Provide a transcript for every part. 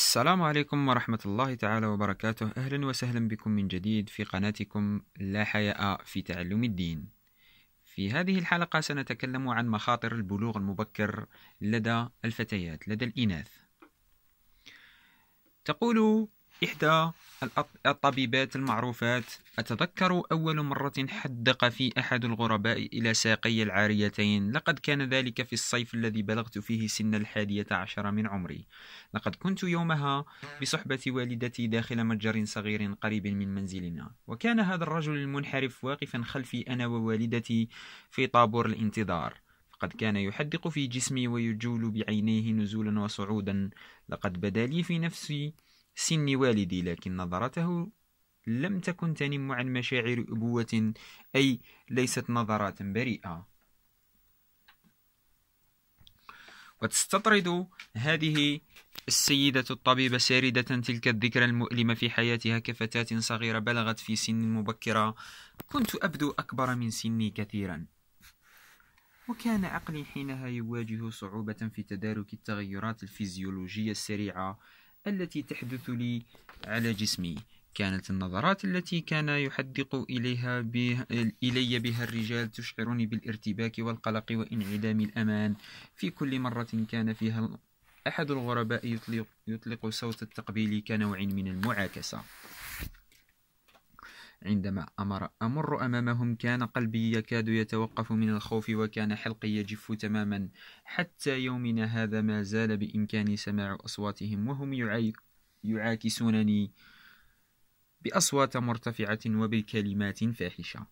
السلام عليكم ورحمة الله تعالى وبركاته أهلا وسهلا بكم من جديد في قناتكم لا حياء في تعلم الدين في هذه الحلقة سنتكلم عن مخاطر البلوغ المبكر لدى الفتيات لدى الإناث تقول إحدى الطبيبات المعروفات أتذكر أول مرة حدق في أحد الغرباء إلى ساقي العاريتين لقد كان ذلك في الصيف الذي بلغت فيه سن الحادية عشر من عمري لقد كنت يومها بصحبة والدتي داخل متجر صغير قريب من منزلنا وكان هذا الرجل المنحرف واقفا خلفي أنا ووالدتي في طابور الانتظار قد كان يحدق في جسمي ويجول بعينيه نزولا وصعودا لقد بدا لي في نفسي سن والدي لكن نظرته لم تكن تنم عن مشاعر أبوة أي ليست نظرات بريئة وتستطرد هذه السيدة الطبيبة ساردة تلك الذكرى المؤلمة في حياتها كفتاة صغيرة بلغت في سن مبكرة كنت أبدو أكبر من سني كثيرا وكان عقلي حينها يواجه صعوبة في تدارك التغيرات الفيزيولوجية السريعة التي تحدث لي على جسمي كانت النظرات التي كان يحدق إليها بي... إلي بها الرجال تشعرني بالارتباك والقلق وانعدام الأمان في كل مرة كان فيها أحد الغرباء يطلق, يطلق صوت التقبيل كنوع من المعاكسة عندما أمر أمر أمامهم كان قلبي يكاد يتوقف من الخوف وكان حلقي يجف تماما حتى يومنا هذا ما زال بإمكاني سماع أصواتهم وهم يعاكسونني بأصوات مرتفعة وبكلمات فاحشة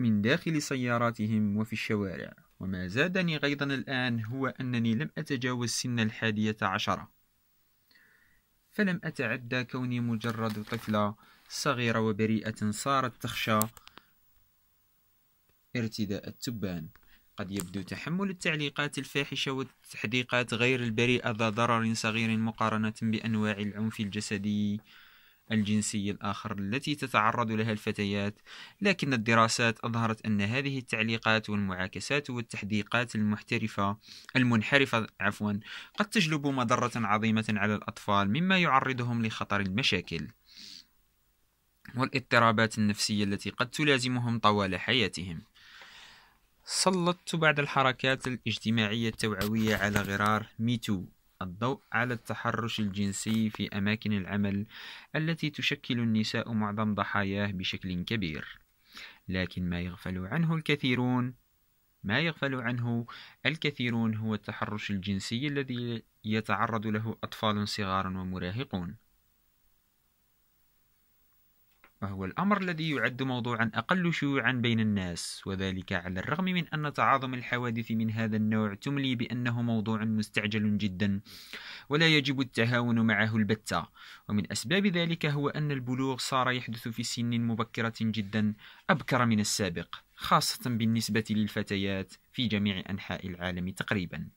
من داخل سياراتهم وفي الشوارع وما زادني غيظا الآن هو أنني لم أتجاوز سن الحادية عشرة فلم أتعدى كوني مجرد طفلة صغيرة وبريئة صارت تخشى ارتداء التبان قد يبدو تحمل التعليقات الفاحشة والتحديقات غير البريئة ذا ضرر صغير مقارنة بأنواع العنف الجسدي الجنسي الآخر التي تتعرض لها الفتيات لكن الدراسات أظهرت أن هذه التعليقات والمعاكسات والتحديقات المحترفة المنحرفة عفوا قد تجلب مضرة عظيمة على الأطفال مما يعرضهم لخطر المشاكل والاضطرابات النفسية التي قد تلازمهم طوال حياتهم سلطت بعض الحركات الاجتماعية التوعوية على غرار ميتو الضوء على التحرش الجنسي في أماكن العمل التي تشكل النساء معظم ضحاياه بشكل كبير لكن ما يغفل عنه الكثيرون ما يغفل عنه الكثيرون هو التحرش الجنسي الذي يتعرض له أطفال صغار ومراهقون وهو الأمر الذي يعد موضوعا أقل شيوعا بين الناس وذلك على الرغم من أن تعاظم الحوادث من هذا النوع تملي بأنه موضوع مستعجل جدا ولا يجب التهاون معه البتة ومن أسباب ذلك هو أن البلوغ صار يحدث في سن مبكرة جدا أبكر من السابق خاصة بالنسبة للفتيات في جميع أنحاء العالم تقريبا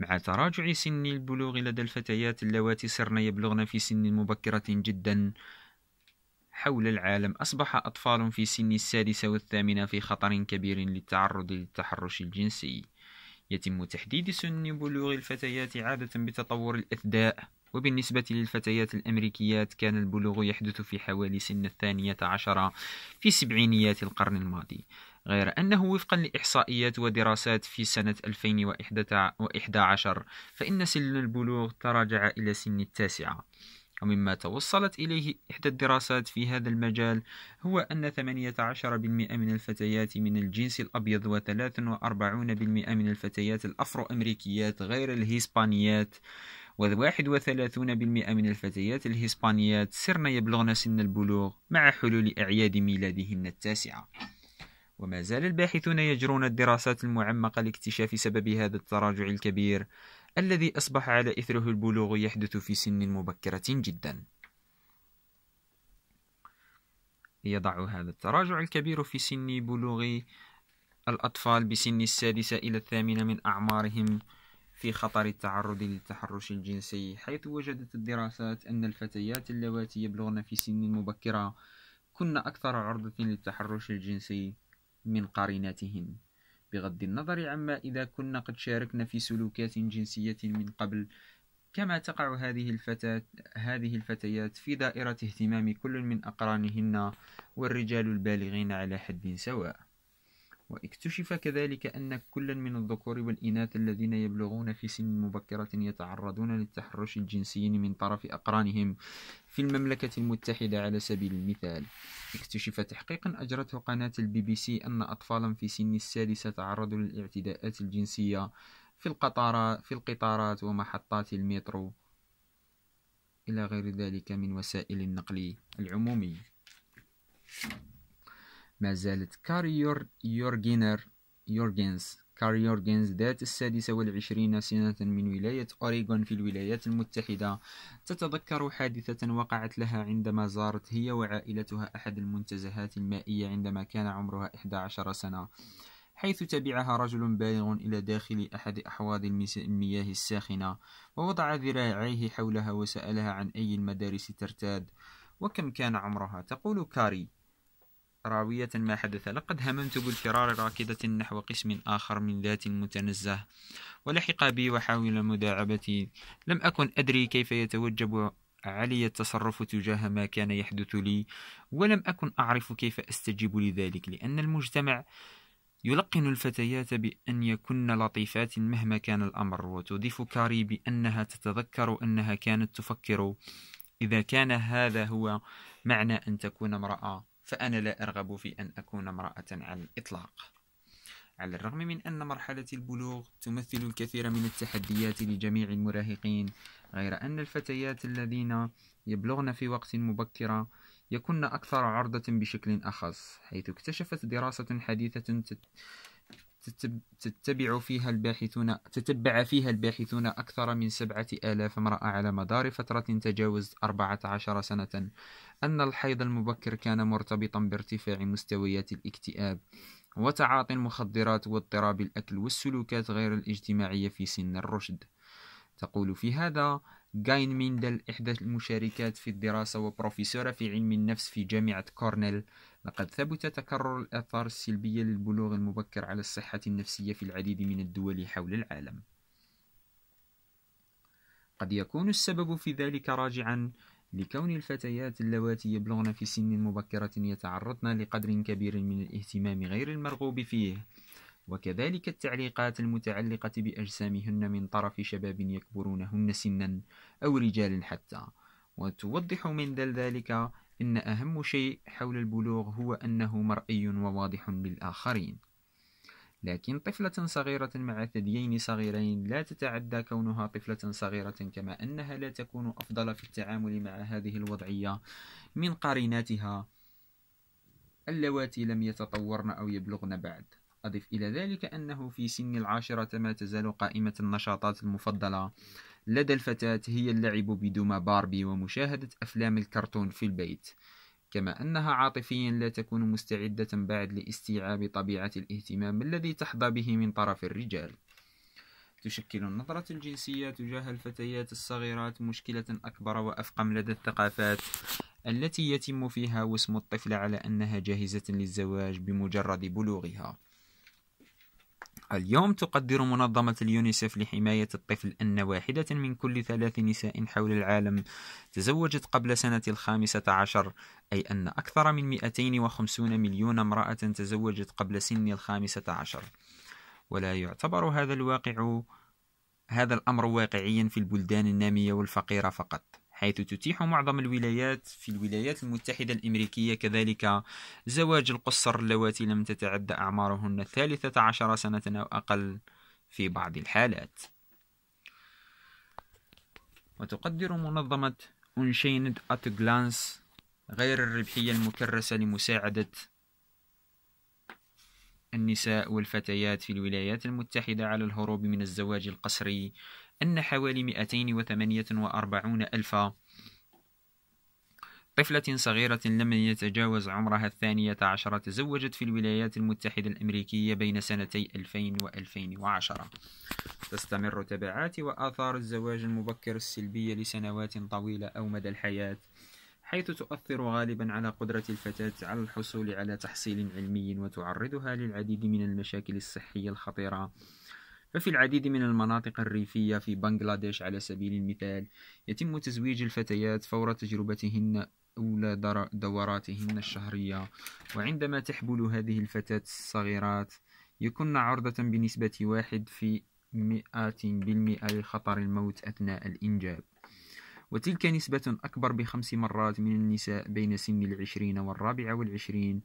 مع تراجع سن البلوغ لدى الفتيات اللواتي صرن يبلغن في سن مبكرة جدا حول العالم أصبح أطفال في سن السادسة والثامنة في خطر كبير للتعرض للتحرش الجنسي يتم تحديد سن بلوغ الفتيات عادة بتطور الإثداء وبالنسبة للفتيات الأمريكيات كان البلوغ يحدث في حوالي سن الثانية عشرة في سبعينيات القرن الماضي غير أنه وفقا لإحصائيات ودراسات في سنة 2011 فإن سن البلوغ تراجع إلى سن التاسعة ومما توصلت إليه إحدى الدراسات في هذا المجال هو أن 18% من الفتيات من الجنس الأبيض و43% من الفتيات الأفرو أمريكيات غير الهسبانيات و31% من الفتيات الهسبانيات سرن يبلغن سن البلوغ مع حلول أعياد ميلادهن التاسعة وما زال الباحثون يجرون الدراسات المعمقة لاكتشاف سبب هذا التراجع الكبير الذي أصبح على إثره البلوغ يحدث في سن مبكرة جدا يضع هذا التراجع الكبير في سن بلوغ الأطفال بسن السادسة إلى الثامنة من أعمارهم في خطر التعرض للتحرش الجنسي حيث وجدت الدراسات أن الفتيات اللواتي يبلغن في سن مبكرة كن أكثر عرضة للتحرش الجنسي من قرينتهن بغض النظر عما إذا كن قد شاركن في سلوكات جنسية من قبل كما تقع هذه الفتاة هذه الفتيات في دائرة اهتمام كل من أقرانهن والرجال البالغين على حد سواء واكتشف كذلك أن كلا من الذكور والإناث الذين يبلغون في سن مبكرة يتعرضون للتحرش الجنسي من طرف أقرانهم في المملكة المتحدة على سبيل المثال اكتشف تحقيقا أجرته قناة البي بي سي أن أطفالا في سن السادسة تعرضوا للاعتداءات الجنسية في القطارات, في القطارات ومحطات المترو إلى غير ذلك من وسائل النقل العمومي ما زالت كاري يورجينر يورجينز كاري يورجينز ذات السادسة والعشرين سنة من ولاية أوريغون في الولايات المتحدة تتذكر حادثة وقعت لها عندما زارت هي وعائلتها أحد المنتزهات المائية عندما كان عمرها 11 سنة حيث تبعها رجل بالغ إلى داخل أحد أحواض المياه الساخنة ووضع ذراعيه حولها وسألها عن أي المدارس ترتاد وكم كان عمرها تقول كاري راوية ما حدث لقد هممت بالفرار راكدة نحو قسم آخر من ذات متنزه ولحق بي وحاول مداعبتي لم أكن أدري كيف يتوجب علي التصرف تجاه ما كان يحدث لي ولم أكن أعرف كيف أستجيب لذلك لأن المجتمع يلقن الفتيات بأن يكن لطيفات مهما كان الأمر وتضيف كاري بأنها تتذكر أنها كانت تفكر إذا كان هذا هو معنى أن تكون امرأة فأنا لا أرغب في أن أكون امرأة على الإطلاق على الرغم من أن مرحلة البلوغ تمثل الكثير من التحديات لجميع المراهقين غير أن الفتيات الذين يبلغن في وقت مبكر يكن أكثر عرضة بشكل أخص حيث اكتشفت دراسة حديثة تتبع فيها الباحثون تتبع فيها الباحثون أكثر من سبعة آلاف امرأة على مدار فترة تجاوزت أربعة عشر سنة أن الحيض المبكر كان مرتبطا بارتفاع مستويات الاكتئاب وتعاطي المخدرات واضطراب الأكل والسلوكات غير الاجتماعية في سن الرشد تقول في هذا جاين ميندل إحدى المشاركات في الدراسة وبروفيسورة في علم النفس في جامعة كورنيل لقد ثبت تكرر الآثار السلبية للبلوغ المبكر على الصحة النفسية في العديد من الدول حول العالم قد يكون السبب في ذلك راجعا لكون الفتيات اللواتي يبلغن في سن مبكرة يتعرضن لقدر كبير من الاهتمام غير المرغوب فيه وكذلك التعليقات المتعلقة بأجسامهن من طرف شباب يكبرونهن سنا أو رجال حتى وتوضح من ذلك أن أهم شيء حول البلوغ هو أنه مرئي وواضح للآخرين لكن طفلة صغيرة مع ثديين صغيرين لا تتعدى كونها طفلة صغيرة كما أنها لا تكون أفضل في التعامل مع هذه الوضعية من قريناتها اللواتي لم يتطورن أو يبلغن بعد أضف إلى ذلك أنه في سن العاشرة ما تزال قائمة النشاطات المفضلة لدى الفتاة هي اللعب بدمى باربي ومشاهدة أفلام الكرتون في البيت كما أنها عاطفيا لا تكون مستعدة بعد لاستيعاب طبيعة الاهتمام الذي تحظى به من طرف الرجال تشكل النظرة الجنسية تجاه الفتيات الصغيرات مشكلة أكبر وأفقم لدى الثقافات التي يتم فيها وسم الطفل على أنها جاهزة للزواج بمجرد بلوغها اليوم تقدر منظمة اليونيسف لحماية الطفل أن واحدة من كل ثلاث نساء حول العالم تزوجت قبل سنة الخامسة عشر أي أن أكثر من 250 مليون امرأة تزوجت قبل سن الخامسة عشر ولا يعتبر هذا الواقع هذا الأمر واقعيا في البلدان النامية والفقيرة فقط حيث تتيح معظم الولايات في الولايات المتحدة الأمريكية كذلك زواج القصر اللواتي لم تتعد أعمارهن 13 سنة أو أقل في بعض الحالات وتقدر منظمة أنشيند أت جلانس غير الربحية المكرسة لمساعدة النساء والفتيات في الولايات المتحدة على الهروب من الزواج القسري أن حوالي 248 ألف طفلة صغيرة لم يتجاوز عمرها الثانية عشرة تزوجت في الولايات المتحدة الأمريكية بين سنتي 2000 و 2010 تستمر تبعات وآثار الزواج المبكر السلبية لسنوات طويلة أو مدى الحياة حيث تؤثر غالبا على قدرة الفتاة على الحصول على تحصيل علمي وتعرضها للعديد من المشاكل الصحية الخطيرة ففي العديد من المناطق الريفية في بنغلاديش على سبيل المثال يتم تزويج الفتيات فور تجربتهن أولى دوراتهن الشهرية وعندما تحبل هذه الفتاة الصغيرات يكن عرضة بنسبة واحد في مئة بالمئة لخطر الموت أثناء الإنجاب وتلك نسبة أكبر بخمس مرات من النساء بين سن العشرين والرابعة والعشرين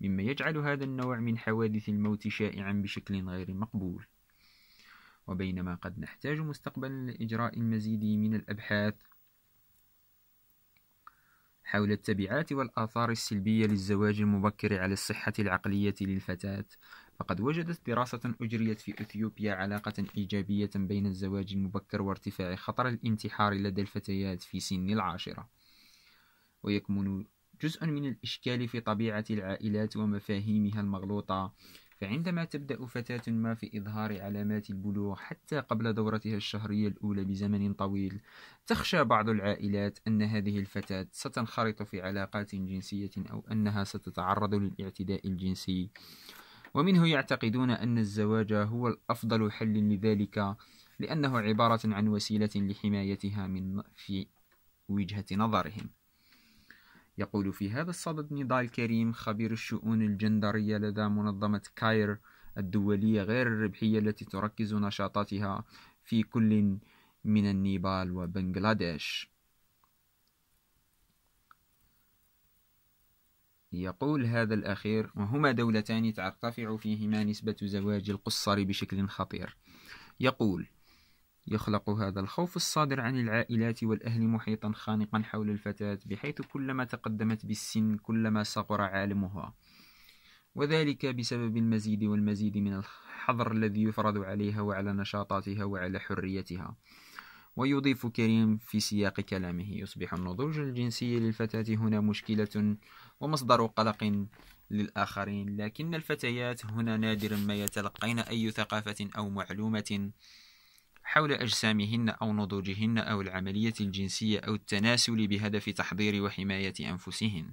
مما يجعل هذا النوع من حوادث الموت شائعا بشكل غير مقبول وبينما قد نحتاج مستقبلا لإجراء المزيد من الأبحاث حول التبعات والآثار السلبية للزواج المبكر على الصحة العقلية للفتاة فقد وجدت دراسة أجريت في أثيوبيا علاقة إيجابية بين الزواج المبكر وارتفاع خطر الانتحار لدى الفتيات في سن العاشرة ويكمن جزء من الإشكال في طبيعة العائلات ومفاهيمها المغلوطة فعندما تبدأ فتاة ما في إظهار علامات البلوغ حتى قبل دورتها الشهرية الأولى بزمن طويل، تخشى بعض العائلات أن هذه الفتاة ستنخرط في علاقات جنسية أو أنها ستتعرض للاعتداء الجنسي، ومنه يعتقدون أن الزواج هو الأفضل حل لذلك لأنه عبارة عن وسيلة لحمايتها من في وجهة نظرهم. يقول في هذا الصدد نضال كريم خبير الشؤون الجندرية لدى منظمة كاير الدولية غير الربحية التي تركز نشاطاتها في كل من النيبال وبنغلاديش يقول هذا الأخير وهما دولتان ترتفع فيهما نسبة زواج القصر بشكل خطير يقول يخلق هذا الخوف الصادر عن العائلات والأهل محيطا خانقا حول الفتاة بحيث كلما تقدمت بالسن كلما صغر عالمها وذلك بسبب المزيد والمزيد من الحظر الذي يفرض عليها وعلى نشاطاتها وعلى حريتها ويضيف كريم في سياق كلامه يصبح النضوج الجنسي للفتاة هنا مشكلة ومصدر قلق للآخرين لكن الفتيات هنا نادرا ما يتلقين أي ثقافة أو معلومة حول أجسامهن أو نضوجهن أو العملية الجنسية أو التناسل بهدف تحضير وحماية أنفسهن